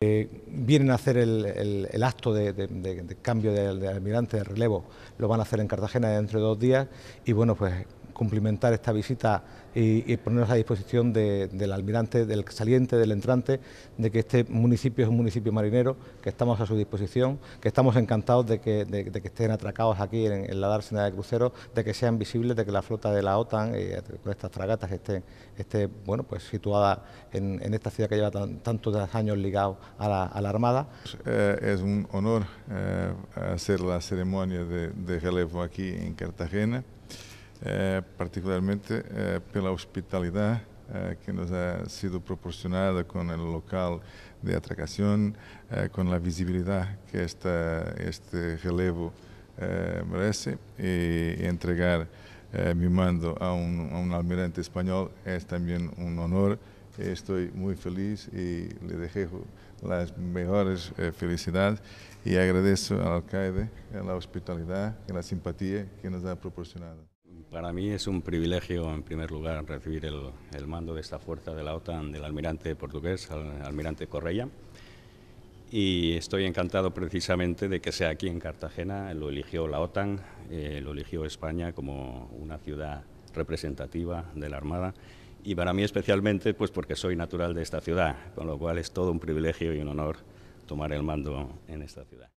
Eh, vienen a hacer el, acto de, cambio de, almirante de relevo, lo van a hacer en Cartagena dentro de dos días y bueno, pues cumplimentar esta visita y, ponernos a disposición del almirante, del saliente, del entrante, de que este municipio es un municipio marinero, que estamos a su disposición, que estamos encantados de que, de, que estén atracados aquí en, la dársena de cruceros, de que sean visibles, de que la flota de la OTAN, ...y eh, con estas fragatas, esté, esté bueno, pues, situada en, esta ciudad que lleva tantos años ligado a la, Armada. Pues, eh, es un honor eh, hacer la ceremonia de, de relevo aquí en Cartagena. Eh, particularmente eh, por la hospitalidad eh, que nos ha sido proporcionada con el local de atracación, con la visibilidad que este relevo merece y, entregar mi mando a un, almirante español es también un honor. Estoy muy feliz y le dejo las mejores felicidades y agradezco al alcaide la hospitalidad y la simpatía que nos ha proporcionado. Para mí es un privilegio, en primer lugar, recibir el, mando de esta fuerza de la OTAN del almirante portugués, al, almirante Correia. Y estoy encantado precisamente de que sea aquí en Cartagena. Lo eligió la OTAN, eh, lo eligió España como una ciudad representativa de la Armada. Y para mí especialmente, pues porque soy natural de esta ciudad, con lo cual es todo un privilegio y un honor tomar el mando en esta ciudad.